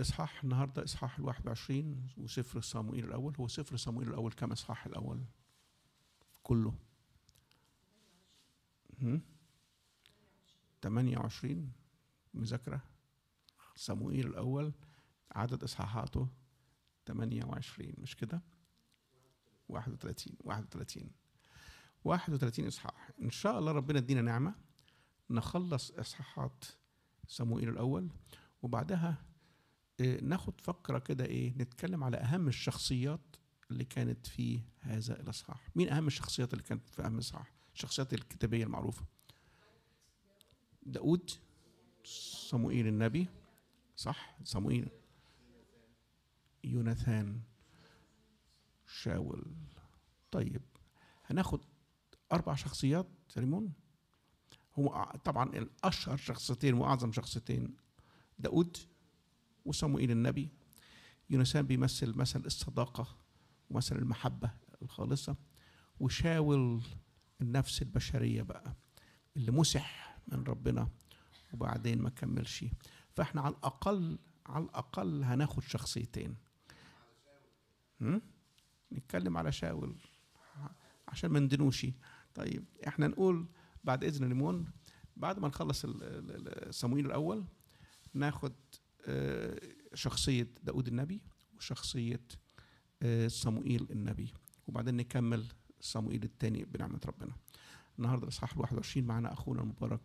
اصحاح النهارده اصحاح ال 21 وسفر صموئيل الاول هو سفر صموئيل الاول كم اصحاح الاول؟ كله 28 مذاكره صموئيل الاول عدد اصحاحاته 28 مش كده؟ 31 31 31 اصحاح ان شاء الله ربنا يدينا نعمه نخلص اصحاحات صموئيل الاول وبعدها ناخد فقرة كده إيه نتكلم على أهم الشخصيات اللي كانت في هذا الإصحاح مين أهم الشخصيات اللي كانت في أهم الإصحاح الشخصيات الكتابية المعروفة داود صموئيل النبي صح صموئيل يوناثان شاول طيب هناخد أربع شخصيات ريمون هم طبعا الأشهر شخصيتين وأعظم شخصيتين داود وصموئيل النبي يونسان بيمثل مثل الصداقة ومثل المحبة الخالصة وشاول النفس البشرية بقى اللي مسح من ربنا وبعدين ما كملش فاحنا على الأقل على الأقل هناخد شخصيتين نتكلم على شاول عشان ما ندنوش طيب احنا نقول بعد اذن ليمون بعد ما نخلص صموئيل الاول ناخد آه، شخصية داود النبي وشخصية آه، صموئيل النبي وبعدين نكمل صموئيل الثاني بنعمة ربنا النهاردة الإصحاح 21 معنا أخونا المبارك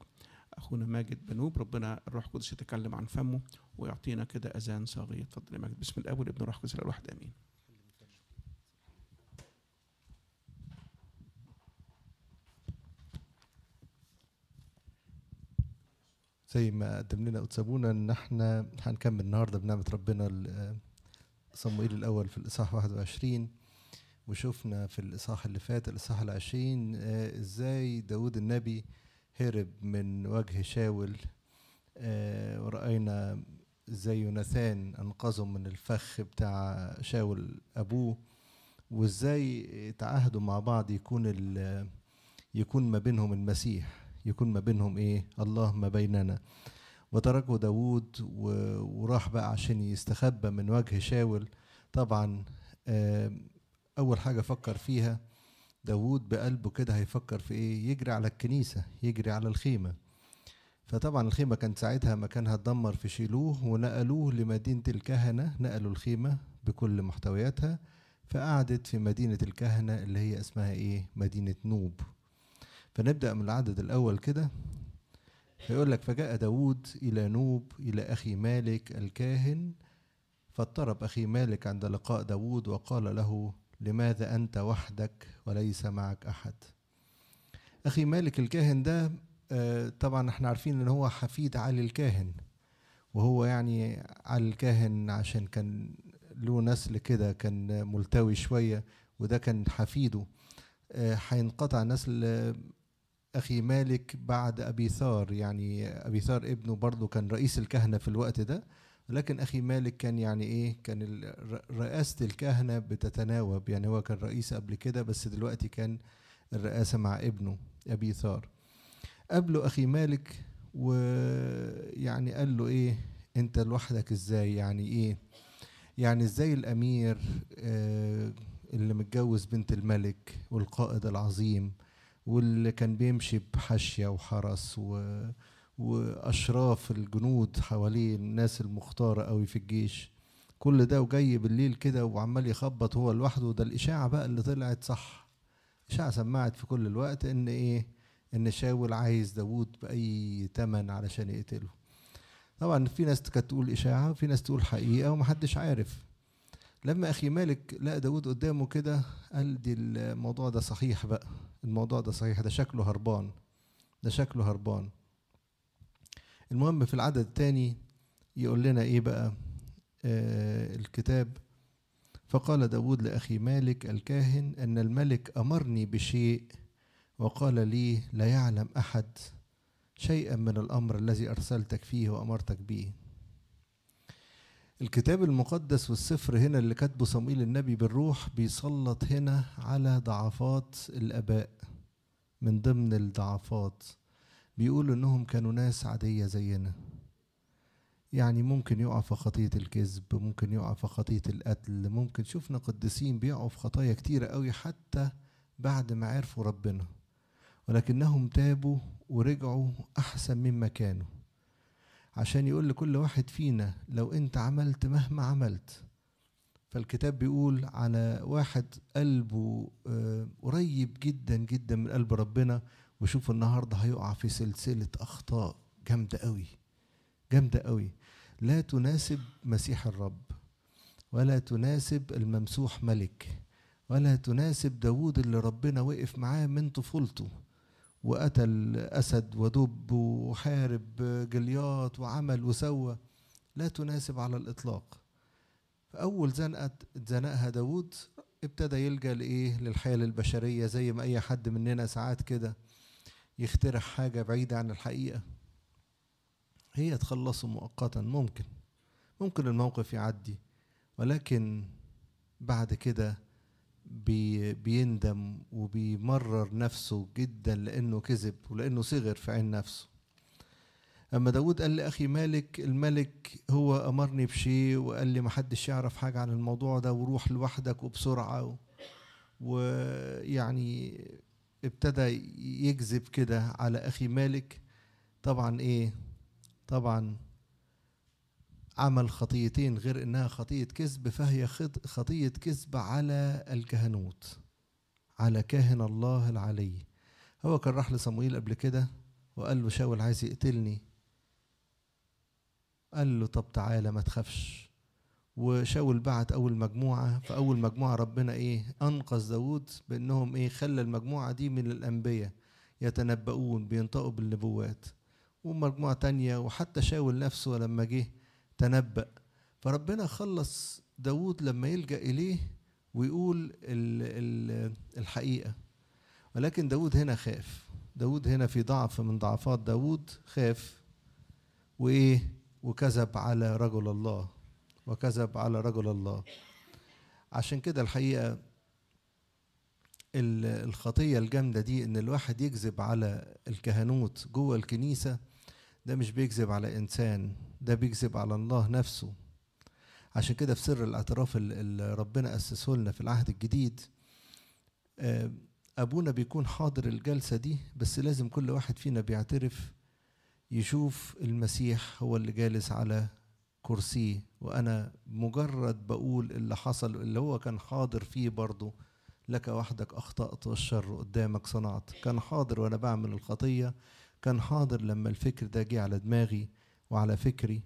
أخونا ماجد بنوب ربنا الروح القدس يتكلم عن فمه ويعطينا كده أذان صاغية تفضل يا ماجد بسم الأب والابن الروح القدس الواحد آمين زي ما قدم لنا أتسابونا ان احنا هنكمل النهارده بنعمه ربنا صموئيل الاول في الاصحاح 21 وشفنا في الاصحاح اللي فات الاصحاح العشرين آه، ازاي داود النبي هرب من وجه شاول آه، ورأينا ازاي يوناثان انقذه من الفخ بتاع شاول ابوه وازاي تعهدوا مع بعض يكون يكون ما بينهم المسيح يكون ما بينهم ايه الله ما بيننا وتركوا داوود وراح بقى عشان يستخبى من وجه شاول طبعا آه، اول حاجه فكر فيها داوود بقلبه كده هيفكر في ايه يجري على الكنيسه يجري على الخيمه فطبعا الخيمه كانت ساعتها مكانها اتدمر في شيلوه ونقلوه لمدينه الكهنه نقلوا الخيمه بكل محتوياتها فقعدت في مدينه الكهنه اللي هي اسمها ايه مدينه نوب فنبدأ من العدد الأول كده فيقول لك فجاء داود إلى نوب إلى أخي مالك الكاهن فاضطرب أخي مالك عند لقاء داود وقال له لماذا أنت وحدك وليس معك أحد أخي مالك الكاهن ده آه، طبعا احنا عارفين ان هو حفيد علي الكاهن وهو يعني علي الكاهن عشان كان له نسل كده كان ملتوي شوية وده كان حفيده آه، هينقطع نسل أخي مالك بعد أبي ثار يعني أبي ثار ابنه برضه كان رئيس الكهنة في الوقت ده لكن أخي مالك كان يعني إيه كان رئاسة الكهنة بتتناوب يعني هو كان رئيس قبل كده بس دلوقتي كان الرئاسة مع ابنه أبي ثار قابله أخي مالك ويعني قال له إيه أنت لوحدك إزاي يعني إيه يعني إزاي الأمير آه اللي متجوز بنت الملك والقائد العظيم واللي كان بيمشي بحاشية وحرس و... وأشراف الجنود حواليه الناس المختارة قوي في الجيش كل ده وجاي بالليل كده وعمال يخبط هو لوحده ده الإشاعة بقى اللي طلعت صح إشاعة سمعت في كل الوقت إن إيه إن شاول عايز داوود بأي تمن علشان يقتله طبعا في ناس كانت تقول إشاعة وفي ناس تقول حقيقة ومحدش عارف لما اخي مالك لقى داود قدامه كده قال دي الموضوع ده صحيح بقى الموضوع ده صحيح ده شكله هربان ده شكله هربان المهم في العدد الثاني يقول لنا ايه بقى آه الكتاب فقال داود لأخي مالك الكاهن أن الملك أمرني بشيء وقال لي لا يعلم أحد شيئا من الأمر الذي أرسلتك فيه وأمرتك به الكتاب المقدس والسفر هنا اللي كاتبه صموئيل النبي بالروح بيسلط هنا على ضعفات الآباء من ضمن الضعفات بيقول إنهم كانوا ناس عادية زينا يعني ممكن يقع في خطية الكذب ممكن يقع في خطية القتل ممكن شفنا قديسين بيقعوا في خطايا كتيرة قوي حتى بعد ما عرفوا ربنا ولكنهم تابوا ورجعوا أحسن مما كانوا عشان يقول لكل واحد فينا لو انت عملت مهما عملت فالكتاب بيقول على واحد قلبه آه، قريب جدا جدا من قلب ربنا وشوف النهارده هيقع في سلسله اخطاء جامده قوي جامده قوي لا تناسب مسيح الرب ولا تناسب الممسوح ملك ولا تناسب داوود اللي ربنا وقف معاه من طفولته وقتل أسد ودب وحارب جليات وعمل وسوى لا تناسب على الإطلاق فأول زنقة اتزنقها داود ابتدى يلجأ لإيه للحيل البشرية زي ما أي حد مننا ساعات كده يخترع حاجة بعيدة عن الحقيقة هي تخلصه مؤقتا ممكن ممكن الموقف يعدي ولكن بعد كده بي بيندم وبيمرر نفسه جدا لأنه كذب ولأنه صغر في عين نفسه أما داود قال لأخي مالك الملك هو أمرني بشيء وقال لي محدش يعرف حاجة عن الموضوع ده وروح لوحدك وبسرعة ويعني ابتدى يكذب كده على أخي مالك طبعا إيه طبعا عمل خطيتين غير انها خطيه كذب فهي خطيه كذب على الكهنوت على كاهن الله العلي هو كان راح لصموئيل قبل كده وقال له شاول عايز يقتلني قال له طب تعالى ما تخافش وشاول بعت اول مجموعه فاول مجموعه ربنا ايه انقذ داوود بانهم ايه خلى المجموعه دي من الانبياء يتنبؤون بينطقوا بالنبوات ومجموعه تانية وحتى شاول نفسه لما جه تنبأ فربنا خلص داود لما يلجأ إليه ويقول الحقيقة ولكن داود هنا خاف داود هنا في ضعف من ضعفات داود خاف وإيه وكذب على رجل الله وكذب على رجل الله عشان كده الحقيقة الخطية الجامدة دي إن الواحد يكذب على الكهنوت جوه الكنيسة ده مش بيكذب على إنسان ده بيكذب على الله نفسه عشان كده في سر الاعتراف اللي ربنا أسسه لنا في العهد الجديد آه، أبونا بيكون حاضر الجلسة دي بس لازم كل واحد فينا بيعترف يشوف المسيح هو اللي جالس على كرسيه وأنا مجرد بقول اللي حصل اللي هو كان حاضر فيه برضه لك وحدك أخطأت والشر قدامك صنعت كان حاضر وأنا بعمل الخطية كان حاضر لما الفكر ده جه على دماغي وعلى فكري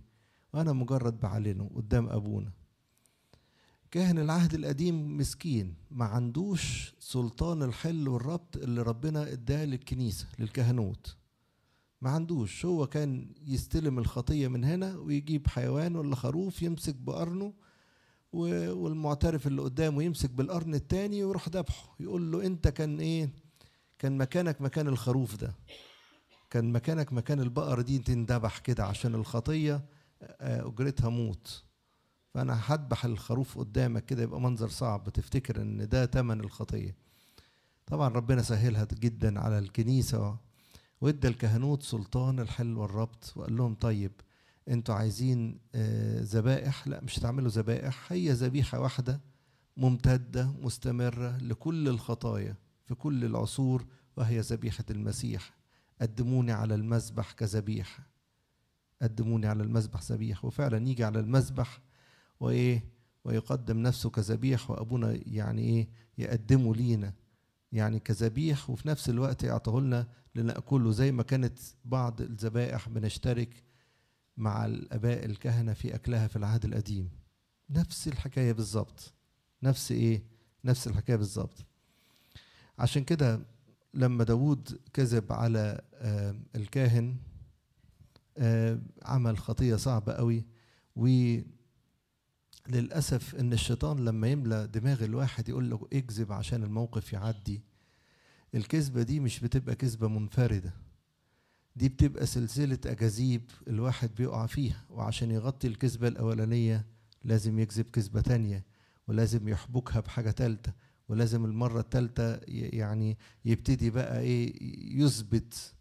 وأنا مجرد بعلنه قدام أبونا كاهن العهد القديم مسكين ما عندوش سلطان الحل والربط اللي ربنا اداه للكنيسة للكهنوت ما عندوش هو كان يستلم الخطية من هنا ويجيب حيوان ولا خروف يمسك بقرنه والمعترف اللي قدامه يمسك بالقرن التاني ويروح ذبحه يقول له انت كان ايه كان مكانك مكان الخروف ده كان مكانك مكان البقره دي تندبح كده عشان الخطيه آه، آه، اجرتها موت فانا هدبح الخروف قدامك كده يبقى منظر صعب تفتكر ان ده ثمن الخطيه طبعا ربنا سهلها جدا على الكنيسه وادى الكهنوت سلطان الحل والربط وقال لهم طيب انتوا عايزين آه، ذبائح لا مش هتعملوا ذبائح هي ذبيحه واحده ممتده مستمره لكل الخطايا في كل العصور وهي ذبيحه المسيح قدموني على المذبح كذبيحة قدموني على المذبح ذبيحة وفعلا يجي على المذبح وإيه ويقدم نفسه كذبيح وأبونا يعني إيه يقدمه لينا يعني كذبيح وفي نفس الوقت يعطيه لنا لنأكله زي ما كانت بعض الذبائح بنشترك مع الآباء الكهنة في أكلها في العهد القديم نفس الحكاية بالظبط نفس إيه نفس الحكاية بالظبط عشان كده لما داود كذب على آه، الكاهن آه، عمل خطية صعبة قوي وللأسف إن الشيطان لما يملى دماغ الواحد يقول له اكذب عشان الموقف يعدي الكذبة دي مش بتبقى كذبة منفردة دي بتبقى سلسلة أجاذيب الواحد بيقع فيها وعشان يغطي الكذبة الأولانية لازم يكذب كذبة تانية ولازم يحبكها بحاجة تالتة ولازم المرة الثالثة يعني يبتدي بقى إيه يثبت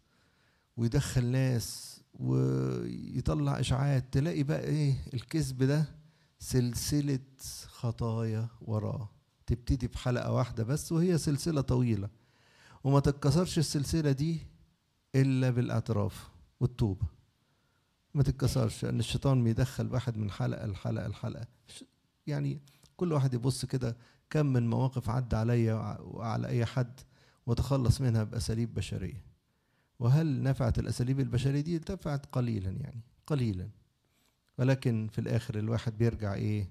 ويدخل ناس ويطلع إشاعات تلاقي بقى إيه الكذب ده سلسلة خطايا وراه تبتدي بحلقة واحدة بس وهي سلسلة طويلة وما تتكسرش السلسلة دي إلا بالاعتراف والتوبة ما تتكسرش لأن الشيطان بيدخل واحد من حلقة لحلقة لحلقة يعني كل واحد يبص كده كم من مواقف عدى عليا وعلى أي حد وتخلص منها بأساليب بشرية وهل نفعت الأساليب البشرية دي نفعت قليلا يعني قليلا ولكن في الآخر الواحد بيرجع إيه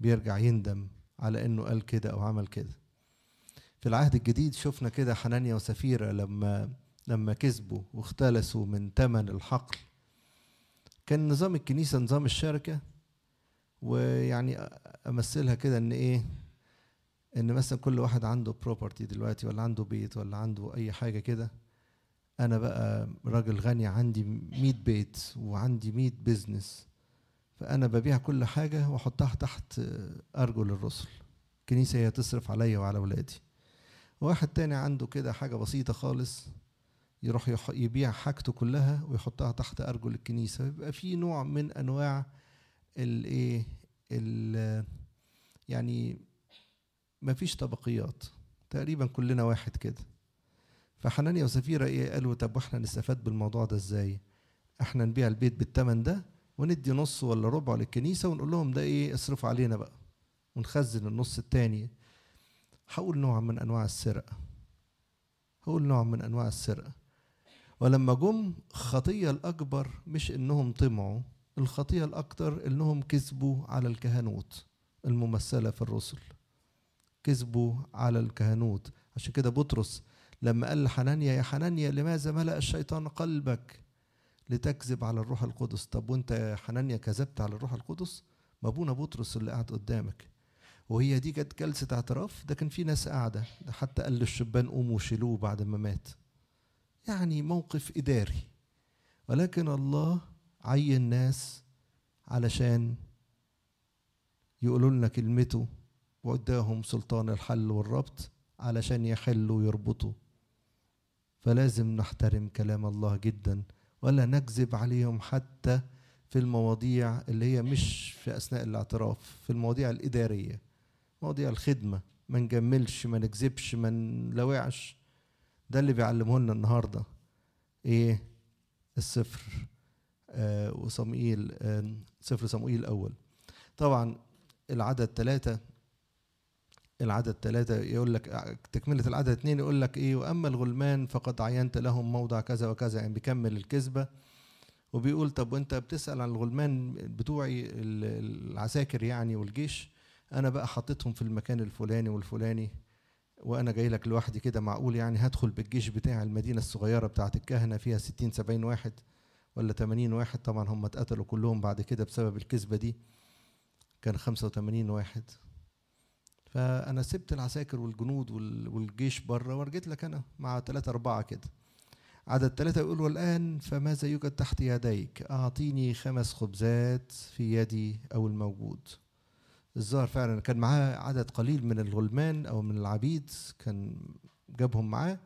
بيرجع يندم على إنه قال كده أو عمل كده في العهد الجديد شفنا كده حنانيا وسفيرة لما لما كسبوا واختلسوا من ثمن الحقل كان نظام الكنيسة نظام الشركة ويعني أمثلها كده إن إيه ان مثلا كل واحد عنده بروبرتي دلوقتي ولا عنده بيت ولا عنده اي حاجه كده انا بقى راجل غني عندي 100 بيت وعندي 100 بزنس فانا ببيع كل حاجه واحطها تحت ارجل الرسل الكنيسه هي تصرف عليا وعلى ولادي واحد تاني عنده كده حاجه بسيطه خالص يروح يبيع حاجته كلها ويحطها تحت ارجل الكنيسه بيبقى في نوع من انواع الايه يعني مفيش طبقيات تقريبا كلنا واحد كده فحنانيا وسفيرة ايه قالوا طب واحنا نستفاد بالموضوع ده ازاي احنا نبيع البيت بالتمن ده وندي نص ولا ربع للكنيسة ونقول لهم ده ايه اصرفوا علينا بقى ونخزن النص التاني هقول نوع من انواع السرقة هقول نوع من انواع السرقة ولما جم الخطية الأكبر مش إنهم طمعوا الخطية الأكتر إنهم كسبوا على الكهنوت الممثلة في الرسل كذبوا على الكهنوت عشان كده بطرس لما قال لحنانيا يا حنانيا لماذا ملأ الشيطان قلبك لتكذب على الروح القدس طب وانت يا حنانيا كذبت على الروح القدس ما ابونا بطرس اللي قاعد قدامك وهي دي كانت جلسة اعتراف ده كان في ناس قاعدة ده حتى قال للشبان قوموا شيلوه بعد ما مات يعني موقف إداري ولكن الله عين ناس علشان يقولوا لنا كلمته واداهم سلطان الحل والربط علشان يحلوا ويربطوا فلازم نحترم كلام الله جدا ولا نكذب عليهم حتى في المواضيع اللي هي مش في اثناء الاعتراف في المواضيع الاداريه مواضيع الخدمه ما نجملش ما نكذبش ما نلوعش ده اللي بيعلمه لنا النهارده ايه الصفر آه وصموئيل آه صفر صموئيل الاول طبعا العدد ثلاثة العدد ثلاثة يقول لك آه، تكملة العدد اثنين يقول لك ايه واما الغلمان فقد عينت لهم موضع كذا وكذا يعني بيكمل الكذبة وبيقول طب وانت بتسأل عن الغلمان بتوعي العساكر يعني والجيش انا بقى حطيتهم في المكان الفلاني والفلاني وانا جاي لك لوحدي كده معقول يعني هدخل بالجيش بتاع المدينة الصغيرة بتاعة الكهنة فيها ستين سبعين واحد ولا تمانين واحد طبعا هم اتقتلوا كلهم بعد كده بسبب الكذبة دي كان خمسة وتمانين واحد فانا سبت العساكر والجنود والجيش بره ورجيت لك انا مع ثلاثه اربعه كده عدد ثلاثة يقول والآن فماذا يوجد تحت يديك أعطيني خمس خبزات في يدي أو الموجود الظاهر فعلا كان معاه عدد قليل من الغلمان أو من العبيد كان جابهم معاه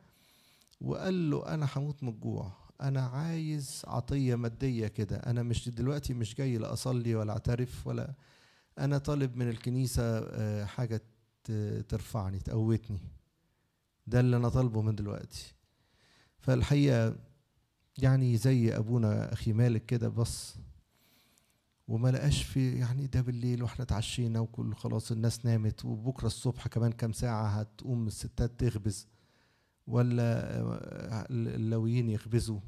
وقال له أنا هموت من الجوع أنا عايز عطية مادية كده أنا مش دلوقتي مش جاي لا أصلي ولا أعترف ولا أنا طالب من الكنيسة آه، حاجة ترفعني تقوتني ده اللي انا طالبه من دلوقتي فالحقيقه يعني زي ابونا اخي مالك كده بص وما لقاش في يعني ده بالليل واحنا اتعشينا وكل خلاص الناس نامت وبكره الصبح كمان كام ساعه هتقوم الستات تخبز ولا اللويين يخبزوا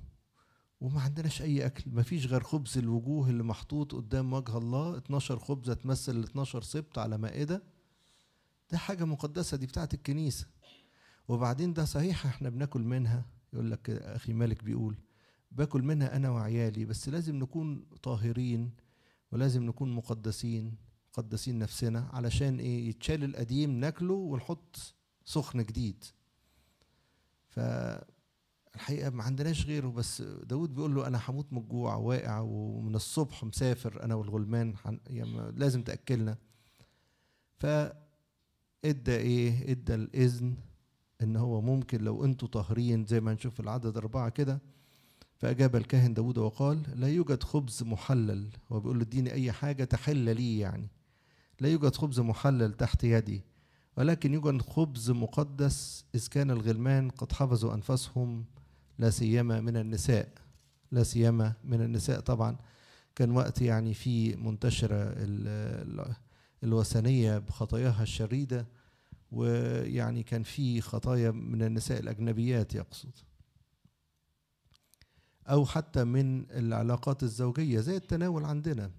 وما عندناش اي اكل ما فيش غير خبز الوجوه اللي محطوط قدام وجه الله 12 خبزه تمثل 12 سبط على مائده ده حاجة مقدسة دي بتاعت الكنيسة وبعدين ده صحيح احنا بناكل منها يقول لك أخي مالك بيقول باكل منها أنا وعيالي بس لازم نكون طاهرين ولازم نكون مقدسين مقدسين نفسنا علشان إيه يتشال القديم ناكله ونحط سخن جديد فالحقيقة ما عندناش غيره بس داود بيقول له أنا هموت من الجوع واقع ومن الصبح مسافر أنا والغلمان لازم تأكلنا ف ادى ايه ادى الاذن ان هو ممكن لو انتم طاهرين زي ما هنشوف في العدد أربعة كده فأجاب الكاهن داود وقال لا يوجد خبز محلل هو بيقول له اديني أي حاجة تحل لي يعني لا يوجد خبز محلل تحت يدي ولكن يوجد خبز مقدس إذ كان الغلمان قد حفظوا أنفسهم لا سيما من النساء لا سيما من النساء طبعا كان وقت يعني في منتشرة الوثنيه بخطاياها الشريده ويعني كان في خطايا من النساء الاجنبيات يقصد او حتى من العلاقات الزوجيه زي التناول عندنا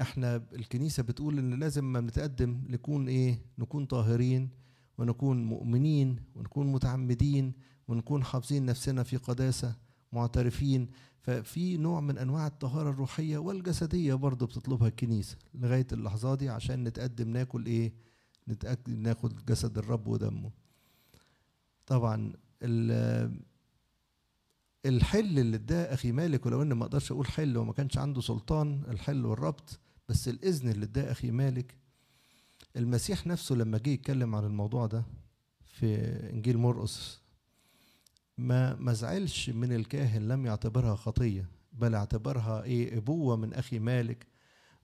احنا الكنيسه بتقول ان لازم ما نتقدم نكون ايه نكون طاهرين ونكون مؤمنين ونكون متعمدين ونكون حافظين نفسنا في قداسه معترفين ففي نوع من انواع الطهاره الروحيه والجسديه برضه بتطلبها الكنيسه لغايه اللحظه دي عشان نتقدم ناكل ايه نتأكد ناخد جسد الرب ودمه طبعا الحل اللي اداه اخي مالك ولو ان ما اقدرش اقول حل وما كانش عنده سلطان الحل والربط بس الاذن اللي اداه اخي مالك المسيح نفسه لما جه يتكلم عن الموضوع ده في انجيل مرقس ما مزعلش من الكاهن لم يعتبرها خطيه بل اعتبرها ايه ابوه من اخي مالك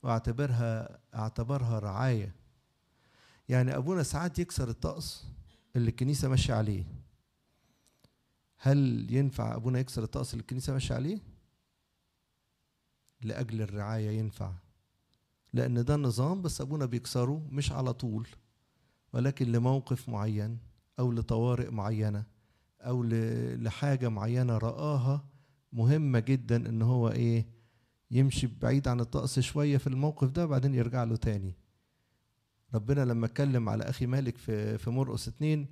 واعتبرها اعتبرها رعايه يعني ابونا ساعات يكسر الطقس اللي الكنيسه ماشيه عليه هل ينفع ابونا يكسر الطقس اللي الكنيسه ماشيه عليه لاجل الرعايه ينفع لان ده نظام بس ابونا بيكسره مش على طول ولكن لموقف معين او لطوارئ معينه او لحاجه معينه راها مهمه جدا ان هو ايه يمشي بعيد عن الطقس شويه في الموقف ده وبعدين يرجع له تاني ربنا لما اتكلم على اخي مالك في في مرقس اتنين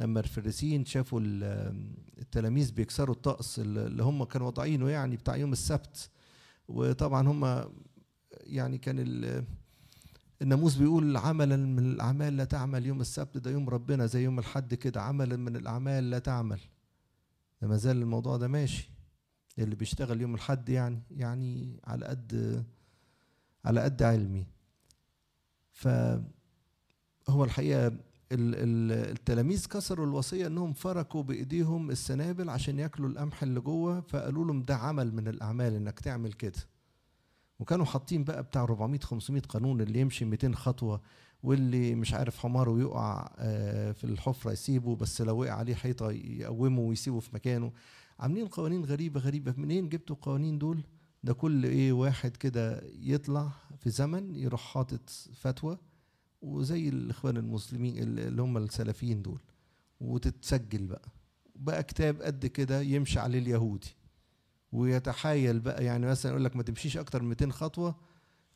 لما الفريسيين شافوا التلاميذ بيكسروا الطقس اللي هم كانوا وضعينه يعني بتاع يوم السبت وطبعا هم يعني كان الناموس بيقول عملا من الأعمال لا تعمل يوم السبت ده يوم ربنا زي يوم الحد كده عملا من الأعمال لا تعمل ده ما زال الموضوع ده ماشي اللي بيشتغل يوم الحد يعني يعني على قد على قد علمي ف هو الحقيقة التلاميذ كسروا الوصية انهم فركوا بايديهم السنابل عشان ياكلوا القمح اللي جوه فقالوا لهم ده عمل من الاعمال انك تعمل كده وكانوا حاطين بقى بتاع 400 500 قانون اللي يمشي 200 خطوه واللي مش عارف حماره يقع آه، في الحفره يسيبه بس لو وقع عليه حيطه يقومه ويسيبه في مكانه عاملين قوانين غريبه غريبه منين جبتوا القوانين دول ده كل ايه واحد كده يطلع في زمن يروح حاطط فتوى وزي الاخوان المسلمين اللي هم السلفيين دول وتتسجل بقى بقى كتاب قد كده يمشي عليه اليهودي ويتحايل بقى يعني مثلا يقول لك ما تمشيش اكتر من 200 خطوه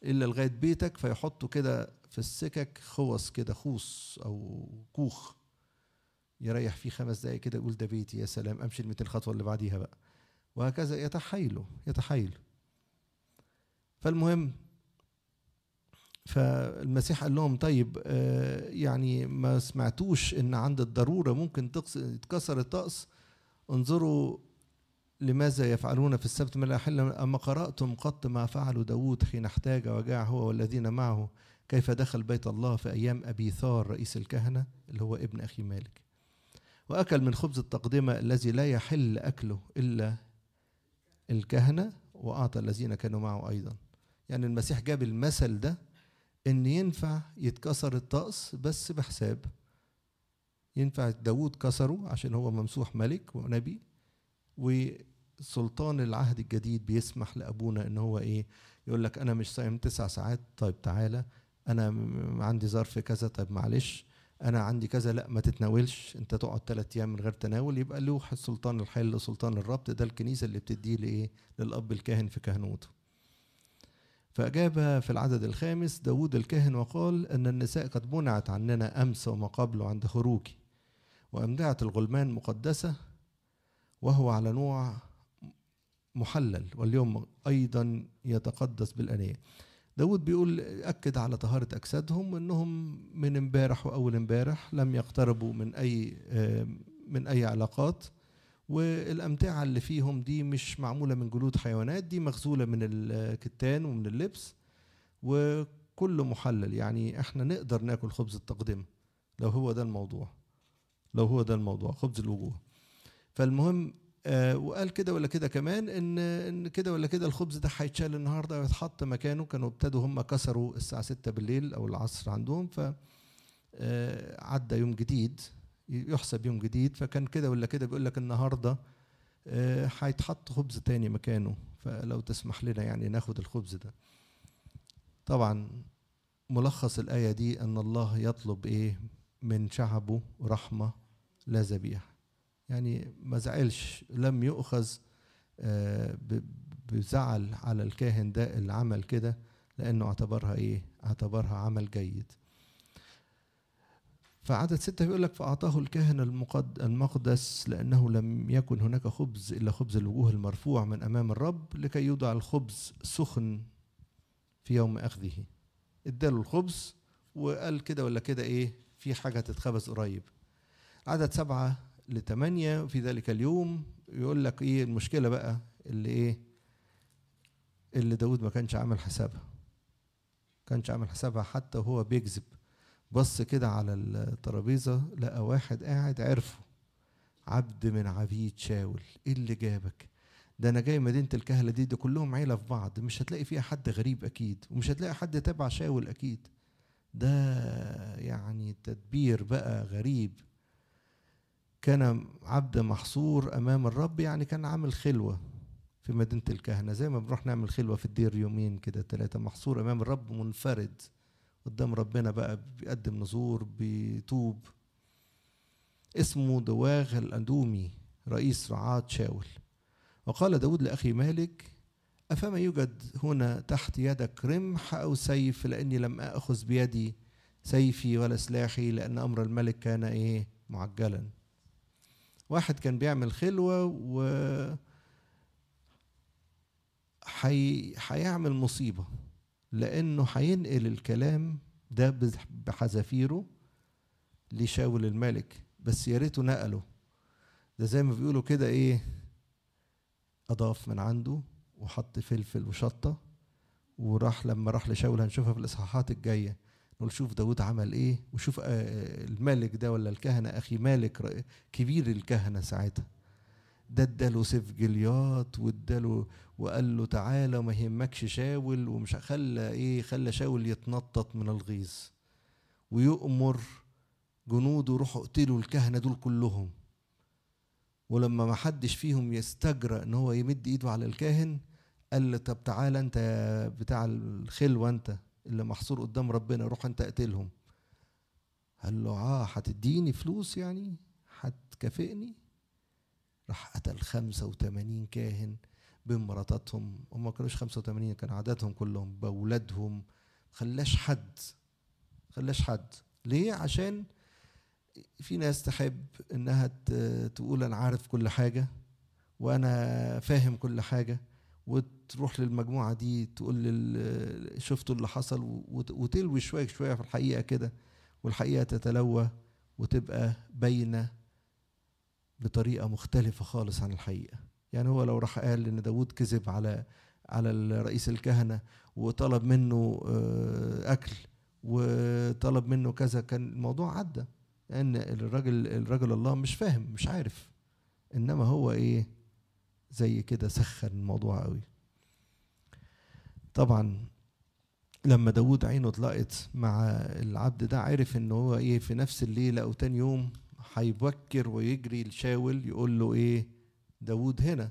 الا لغايه بيتك فيحطوا كده في السكك خوص كده خوص او كوخ يريح فيه خمس دقايق كده يقول ده بيتي يا سلام امشي ال 200 خطوه اللي بعديها بقى وهكذا يتحايلوا يتحايلوا فالمهم فالمسيح قال لهم طيب آه، يعني ما سمعتوش ان عند الضروره ممكن يتكسر الطقس انظروا لماذا يفعلون في السبت من يحل أما قرأتم قط ما فعلوا داود حين احتاج وجاع هو والذين معه كيف دخل بيت الله في أيام أبي ثار رئيس الكهنة اللي هو ابن أخي مالك وأكل من خبز التقدمة الذي لا يحل أكله إلا الكهنة وأعطى الذين كانوا معه أيضا يعني المسيح جاب المثل ده إن ينفع يتكسر الطقس بس بحساب ينفع داود كسره عشان هو ممسوح ملك ونبي وسلطان العهد الجديد بيسمح لابونا ان هو ايه يقول لك انا مش صايم تسع ساعات طيب تعالى انا عندي ظرف كذا طيب معلش انا عندي كذا لا ما تتناولش انت تقعد ثلاث ايام من غير تناول يبقى لوح السلطان الحل سلطان الربط ده الكنيسه اللي بتديه لايه للاب الكاهن في كهنوته فأجاب في العدد الخامس داود الكاهن وقال أن النساء قد منعت عننا أمس وما قبله عند خروجي وأمدعت الغلمان مقدسة وهو على نوع محلل واليوم أيضا يتقدس بالأنية داود بيقول أكد على طهارة أجسادهم وأنهم من امبارح وأول امبارح لم يقتربوا من أي من أي علاقات والأمتعة اللي فيهم دي مش معمولة من جلود حيوانات دي مغزولة من الكتان ومن اللبس وكله محلل يعني احنا نقدر ناكل خبز التقدم لو هو ده الموضوع لو هو ده الموضوع خبز الوجوه فالمهم آه، وقال كده ولا كده كمان ان ان كده ولا كده الخبز ده هيتشال النهارده ويتحط مكانه كانوا ابتدوا هم كسروا الساعه 6 بالليل او العصر عندهم ف آه، عدى يوم جديد يحسب يوم جديد فكان كده ولا كده بيقول لك النهارده آه، هيتحط خبز تاني مكانه فلو تسمح لنا يعني ناخد الخبز ده طبعا ملخص الآية دي أن الله يطلب إيه من شعبه رحمة لا ذبيحة يعني ما زعلش لم يؤخذ آه، بزعل على الكاهن ده اللي عمل كده لأنه اعتبرها إيه؟ اعتبرها عمل جيد. فعدد ستة بيقول لك فأعطاه الكاهن المقدس لأنه لم يكن هناك خبز إلا خبز الوجوه المرفوع من أمام الرب لكي يوضع الخبز سخن في يوم أخذه اداله الخبز وقال كده ولا كده إيه في حاجة تتخبز قريب عدد سبعة لثمانية في ذلك اليوم يقول لك إيه المشكلة بقى اللي إيه اللي داود ما كانش عامل حسابها كانش عامل حسابها حتى وهو بيكذب بص كده على الترابيزة لقى واحد قاعد عرفه عبد من عبيد شاول ايه اللي جابك ده انا جاي مدينة الكهلة دي ده كلهم عيلة في بعض مش هتلاقي فيها حد غريب اكيد ومش هتلاقي حد تابع شاول اكيد ده يعني تدبير بقى غريب كان عبد محصور امام الرب يعني كان عامل خلوه في مدينه الكهنه زي ما بنروح نعمل خلوه في الدير يومين كده ثلاثه محصور امام الرب منفرد قدام ربنا بقى بيقدم نزور بيتوب اسمه دواغ الأندومي رئيس رعاة شاول وقال داود لأخي مالك أفما يوجد هنا تحت يدك رمح أو سيف لأني لم أخذ بيدي سيفي ولا سلاحي لأن أمر الملك كان إيه معجلا واحد كان بيعمل خلوة و حي... هيعمل مصيبة لأنه هينقل الكلام ده بحذافيره لشاول الملك بس يا ريته نقله ده زي ما بيقولوا كده ايه أضاف من عنده وحط فلفل وشطة وراح لما راح لشاول هنشوفها في الإصحاحات الجاية نقول شوف داود عمل ايه وشوف آه، آه، الملك ده ولا الكهنة اخي مالك كبير الكهنة ساعتها ده اداله سيف جليات واداله وقال له تعالى وما يهمكش شاول ومش خلى ايه خلى شاول يتنطط من الغيظ ويؤمر جنوده روحوا اقتلوا الكهنة دول كلهم ولما ما حدش فيهم يستجرأ ان هو يمد ايده على الكاهن قال له طب تعالى انت بتاع الخلوة انت اللي محصور قدام ربنا روح انت اقتلهم قال له اه هتديني فلوس يعني هتكافئني راح قتل 85 كاهن بمراتاتهم هم ما كانوش 85 كان عددهم كلهم باولادهم خلاش حد خلاش حد ليه عشان في ناس تحب انها تقول انا عارف كل حاجه وانا فاهم كل حاجه وتروح للمجموعه دي تقول شفتوا اللي حصل وتلوي شويه شويه في الحقيقه كده والحقيقه تتلوى وتبقى باينه بطريقه مختلفه خالص عن الحقيقه يعني هو لو راح قال ان داوود كذب على على رئيس الكهنه وطلب منه آه، اكل وطلب منه كذا كان الموضوع عدى لان الراجل الراجل الله مش فاهم مش عارف انما هو ايه زي كده سخن الموضوع قوي طبعا لما داود عينه اتلقت مع العبد ده عرف ان هو ايه في نفس الليله او تاني يوم هيبكر ويجري لشاول يقول له ايه داود هنا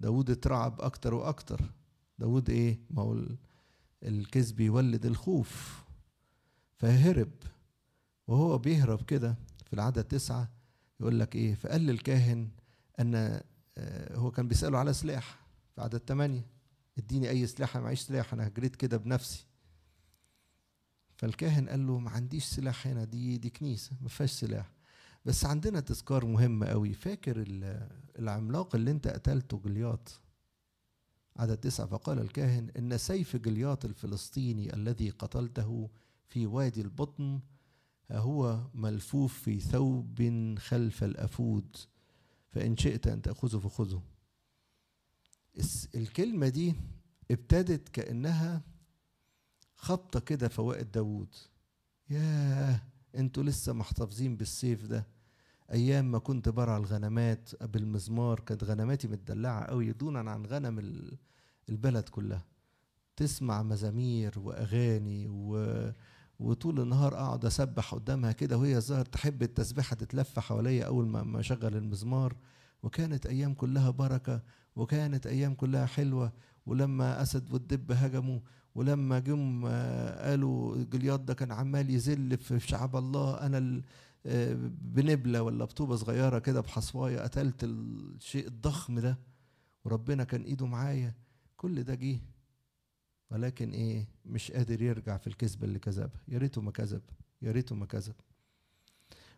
داود اترعب اكتر واكتر داود ايه ما هو الكذب يولد الخوف فهرب وهو بيهرب كده في العدد تسعة يقول لك ايه فقال للكاهن ان آه، هو كان بيسأله على سلاح في عدد ثمانية اديني أي سلاح أنا معيش سلاح أنا جريت كده بنفسي فالكاهن قال له ما عنديش سلاح هنا دي دي كنيسة ما فيهاش سلاح بس عندنا تذكار مهم قوي فاكر العملاق اللي انت قتلته جلياط عدد تسعة فقال الكاهن إن سيف جلياط الفلسطيني الذي قتلته في وادي البطن هو ملفوف في ثوب خلف الأفود فإن شئت أن تأخذه فخذه الكلمة دي ابتدت كأنها خبطة كده فوائد داوود ياه انتوا لسه محتفظين بالسيف ده ايام ما كنت برع الغنمات بالمزمار كانت غنماتي متدلعه قوي دونا عن غنم البلد كلها تسمع مزامير واغاني و... وطول النهار اقعد اسبح قدامها كده وهي الظاهر تحب التسبيحه تتلف حواليا اول ما اشغل المزمار وكانت ايام كلها بركه وكانت ايام كلها حلوه ولما اسد والدب هجموا ولما جم آه، قالوا جلياد ده كان عمال يذل في شعب الله انا آه، بنبله ولا بطوبه صغيره كده بحصوايه قتلت الشيء الضخم ده وربنا كان ايده معايا كل ده جه ولكن ايه مش قادر يرجع في الكذب اللي كذبها يا ريته ما كذب يا ريته ما كذب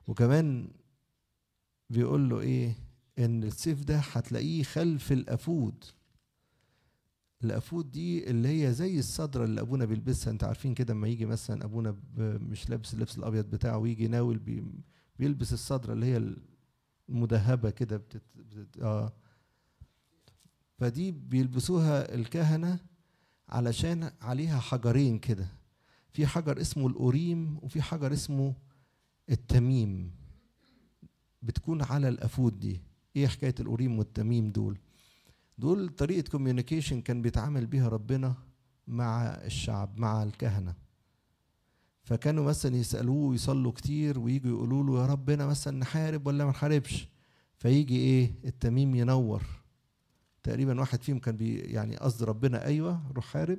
وكمان بيقول له ايه ان السيف ده هتلاقيه خلف الافود الافود دي اللي هي زي الصدره اللي ابونا بيلبسها انت عارفين كده لما يجي مثلا ابونا مش لابس اللبس الابيض بتاعه ويجي ناول بي بيلبس الصدره اللي هي المدهبه كده بتت... بتت... اه فدي بيلبسوها الكهنه علشان عليها حجرين كده في حجر اسمه الأوريم وفي حجر اسمه التميم بتكون على الأفود دي إيه حكاية الأوريم والتميم دول دول طريقة كوميونيكيشن كان بيتعامل بيها ربنا مع الشعب مع الكهنة فكانوا مثلا يسألوه ويصلوا كتير ويجوا يقولوا له يا ربنا مثلا نحارب ولا ما نحاربش فيجي ايه التميم ينور تقريبا واحد فيهم كان بي يعني قصد ربنا ايوه روح حارب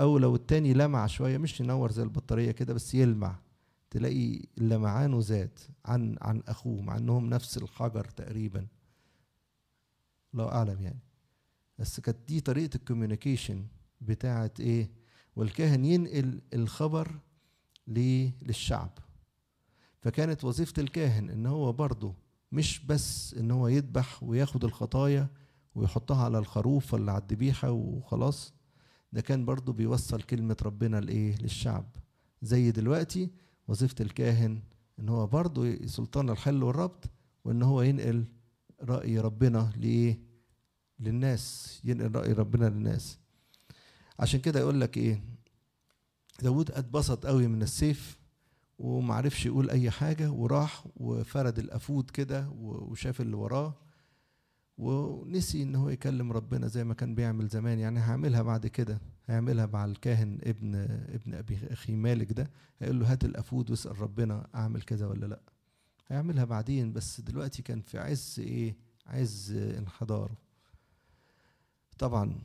او لو التاني لمع شويه مش ينور زي البطاريه كده بس يلمع تلاقي لمعانه زاد عن عن اخوه مع انهم نفس الحجر تقريبا الله اعلم يعني بس كانت دي طريقه الكوميونيكيشن بتاعه ايه والكاهن ينقل الخبر للشعب فكانت وظيفه الكاهن ان هو برضه مش بس ان هو يذبح وياخد الخطايا ويحطها على الخروف ولا على الدبيحة وخلاص ده كان برضو بيوصل كلمة ربنا لإيه للشعب زي دلوقتي وظيفة الكاهن إن هو برضو سلطان الحل والربط وإن هو ينقل رأي ربنا لإيه للناس ينقل رأي ربنا للناس عشان كده يقول لك إيه داود اتبسط قوي من السيف ومعرفش يقول أي حاجة وراح وفرد الأفود كده وشاف اللي وراه ونسي ان هو يكلم ربنا زي ما كان بيعمل زمان يعني هعملها بعد كده هيعملها مع الكاهن ابن ابن ابي اخي مالك ده هيقول له هات الافود واسال ربنا اعمل كذا ولا لا هيعملها بعدين بس دلوقتي كان في عز ايه عز انحداره طبعا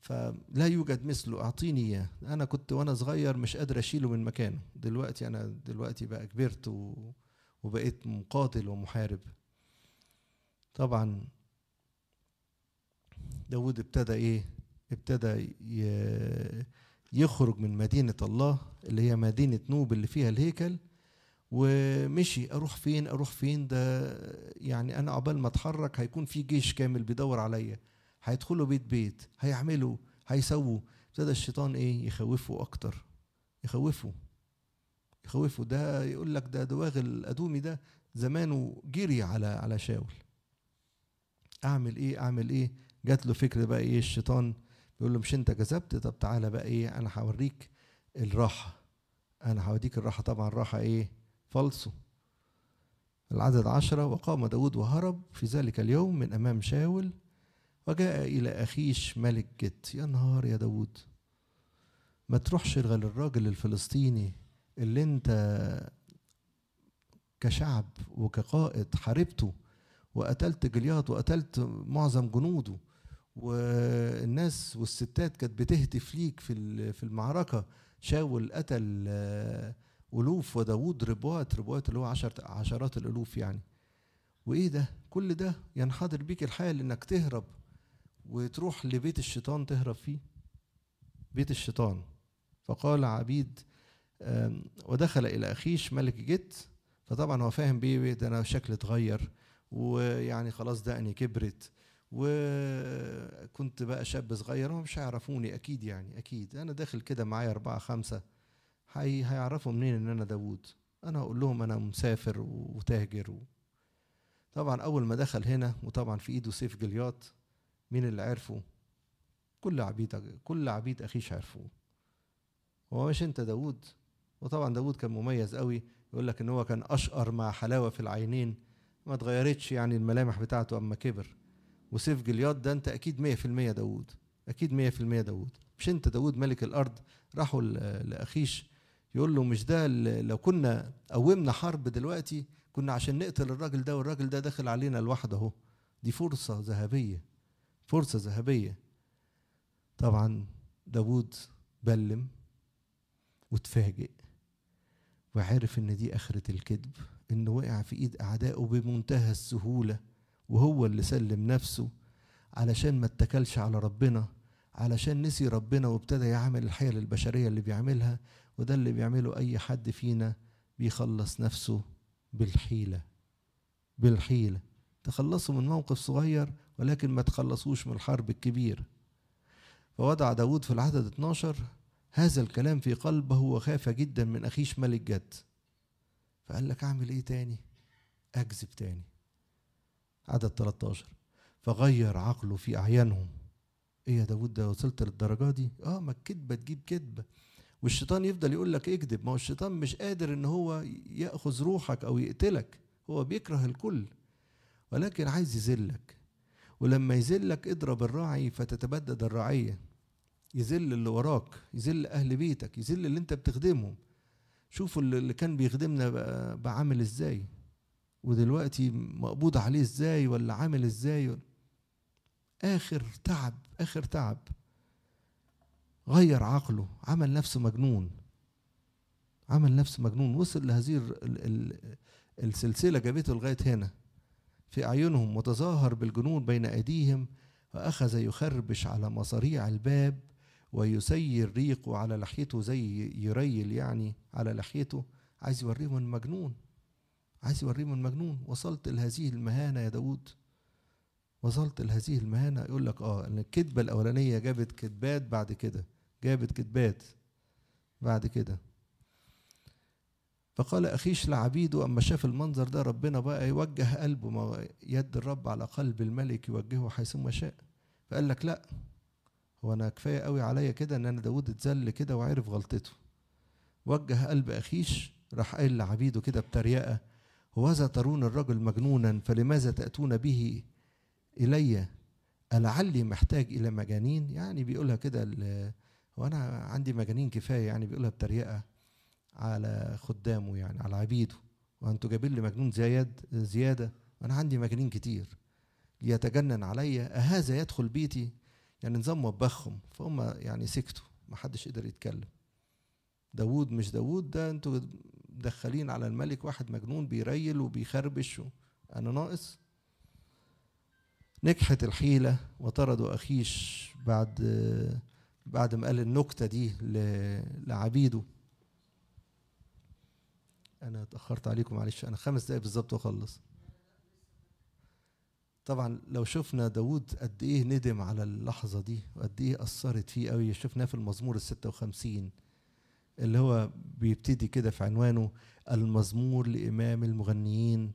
فلا يوجد مثله اعطيني اياه انا كنت وانا صغير مش قادر اشيله من مكانه دلوقتي انا دلوقتي بقى كبرت وبقيت مقاتل ومحارب طبعا داود ابتدى ايه ابتدى يخرج من مدينة الله اللي هي مدينة نوب اللي فيها الهيكل ومشي اروح فين اروح فين ده يعني انا عقبال ما اتحرك هيكون في جيش كامل بيدور عليا هيدخلوا بيت بيت هيعملوا هيسووا ابتدى الشيطان ايه يخوفه اكتر يخوفه يخوفه ده يقول لك ده دواغ الادومي ده زمانه جري على على شاول اعمل ايه اعمل ايه جات له فكرة بقى إيه الشيطان بيقول له مش أنت كذبت طب تعالى بقى إيه أنا هوريك الراحة أنا هوديك الراحة طبعا راحة إيه فالصو العدد عشرة وقام داود وهرب في ذلك اليوم من أمام شاول وجاء إلى أخيش ملك جت يا نهار يا داود ما تروحش غير الراجل الفلسطيني اللي انت كشعب وكقائد حاربته وقتلت جليات وقتلت معظم جنوده والناس والستات كانت بتهتف ليك في في المعركه شاول قتل آه، الوف وداوود ربوات ربوات اللي هو عشر عشرات الالوف يعني وايه ده كل ده ينحدر بيك الحال انك تهرب وتروح لبيت الشيطان تهرب فيه بيت الشيطان فقال عبيد ودخل الى اخيش ملك جت فطبعا هو فاهم بيه ده انا شكلي اتغير ويعني خلاص دقني كبرت وكنت بقى شاب صغير ومش هيعرفوني اكيد يعني اكيد انا داخل كده معايا اربعه خمسه هي هيعرفوا منين ان انا داوود انا هقول لهم انا مسافر وتاجر و... طبعا اول ما دخل هنا وطبعا في ايده سيف جلياط مين اللي عرفه كل عبيد كل عبيد اخيش عرفوه هو مش انت داوود وطبعا داوود كان مميز قوي يقول لك ان هو كان اشقر مع حلاوه في العينين ما اتغيرتش يعني الملامح بتاعته اما كبر وسيف جلياد ده انت اكيد 100% داوود اكيد 100% داوود مش انت داوود ملك الارض راحوا لاخيش يقول له مش ده لو كنا قومنا حرب دلوقتي كنا عشان نقتل الراجل ده والراجل ده داخل علينا لوحده اهو دي فرصه ذهبيه فرصه ذهبيه طبعا داوود بلم واتفاجئ وعرف ان دي اخره الكذب انه وقع في ايد اعدائه بمنتهى السهوله وهو اللي سلم نفسه علشان ما اتكلش على ربنا علشان نسي ربنا وابتدى يعمل الحيل البشرية اللي بيعملها وده اللي بيعمله أي حد فينا بيخلص نفسه بالحيلة بالحيلة تخلصوا من موقف صغير ولكن ما تخلصوش من الحرب الكبير فوضع داود في العدد 12 هذا الكلام في قلبه وخاف جدا من أخيش ملك جد فقال لك أعمل إيه تاني أكذب تاني عدد 13 فغير عقله في أعينهم إيه يا داود ده وصلت للدرجة دي آه ما الكذبة تجيب كذبة والشيطان يفضل يقول لك اكذب ما هو الشيطان مش قادر ان هو ياخذ روحك او يقتلك هو بيكره الكل ولكن عايز يذلك ولما يذلك اضرب الراعي فتتبدد الرعيه يذل اللي وراك يذل اهل بيتك يذل اللي انت بتخدمهم شوفوا اللي كان بيخدمنا بقى عامل ازاي ودلوقتي مقبوض عليه ازاي ولا عامل ازاي اخر تعب اخر تعب غير عقله عمل نفسه مجنون عمل نفسه مجنون وصل لهذه السلسله جابته لغايه هنا في اعينهم وتظاهر بالجنون بين ايديهم فاخذ يخربش على مصاريع الباب ويسير ريقه على لحيته زي يريل يعني على لحيته عايز يوريهم المجنون عايز يوريهم المجنون وصلت لهذه المهانه يا داوود وصلت لهذه المهانه يقول لك اه ان الكذبه الاولانيه جابت كذبات بعد كده جابت كذبات بعد كده فقال أخيش لعبيده أما شاف المنظر ده ربنا بقى يوجه قلبه ما يد الرب على قلب الملك يوجهه حيثما شاء فقال لك لأ هو أنا كفاية قوي عليا كده إن أنا داود اتذل كده وعرف غلطته وجه قلب أخيش راح قايل لعبيده كده بتريقة وهذا ترون الرجل مجنونا فلماذا تأتون به إلي ألعلي محتاج إلى مجانين يعني بيقولها كده وأنا عندي مجانين كفاية يعني بيقولها بتريقة على خدامه يعني على عبيده وأنتوا جايبين لي مجنون زياد زيادة وأنا عندي مجانين كتير ليتجنن عليا أهذا يدخل بيتي يعني نظام وبخهم فهم يعني سكتوا محدش قدر يتكلم داوود مش داوود ده انتوا مدخلين على الملك واحد مجنون بيريل وبيخربش أنا ناقص نجحت الحيلة وطردوا أخيش بعد بعد ما قال النكتة دي لعبيده أنا اتأخرت عليكم معلش أنا خمس دقايق بالظبط وأخلص طبعا لو شفنا داوود قد ايه ندم على اللحظه دي وقد ايه اثرت فيه قوي شفناه في المزمور ال 56 اللي هو بيبتدي كده في عنوانه المزمور لإمام المغنيين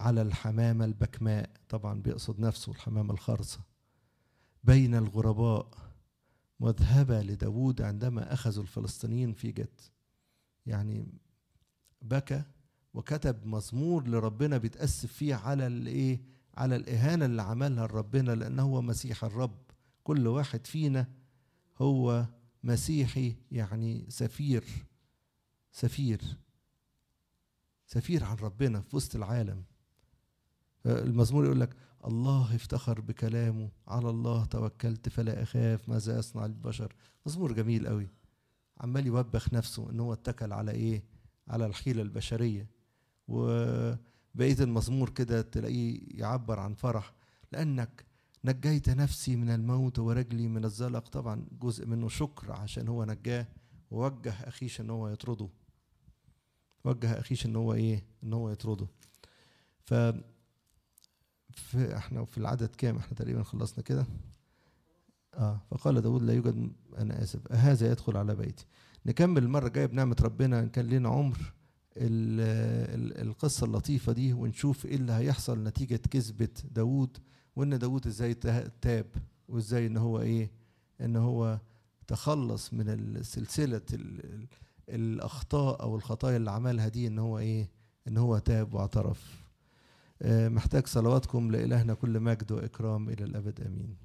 على الحمامة البكماء طبعا بيقصد نفسه الحمامة الخرصة بين الغرباء مذهبة لداود عندما أخذوا الفلسطينيين في جت يعني بكى وكتب مزمور لربنا بيتأسف فيه على الايه على الإهانة اللي عملها لربنا لأنه هو مسيح الرب كل واحد فينا هو مسيحي يعني سفير سفير سفير عن ربنا في وسط العالم المزمور يقول لك الله افتخر بكلامه على الله توكلت فلا اخاف ماذا يصنع البشر مزمور جميل قوي عمال يوبخ نفسه ان هو اتكل على ايه على الحيله البشريه وبقيه المزمور كده تلاقيه يعبر عن فرح لانك نجيت نفسي من الموت ورجلي من الزلق طبعا جزء منه شكر عشان هو نجاه ووجه اخيش ان هو يطرده وجه اخيش ان هو ايه ان هو يطرده ف في احنا في العدد كام احنا تقريبا خلصنا كده اه فقال داود لا يوجد انا اسف هذا يدخل على بيتي نكمل المره الجايه بنعمه ربنا ان كان لنا عمر القصه اللطيفه دي ونشوف ايه اللي هيحصل نتيجه كذبه داود وان داوود ازاي تاب وازاي ان هو ايه ان هو تخلص من سلسله الاخطاء او الخطايا اللي عملها دي ان هو ايه ان هو تاب واعترف آه، محتاج صلواتكم لالهنا كل مجد واكرام الى الابد امين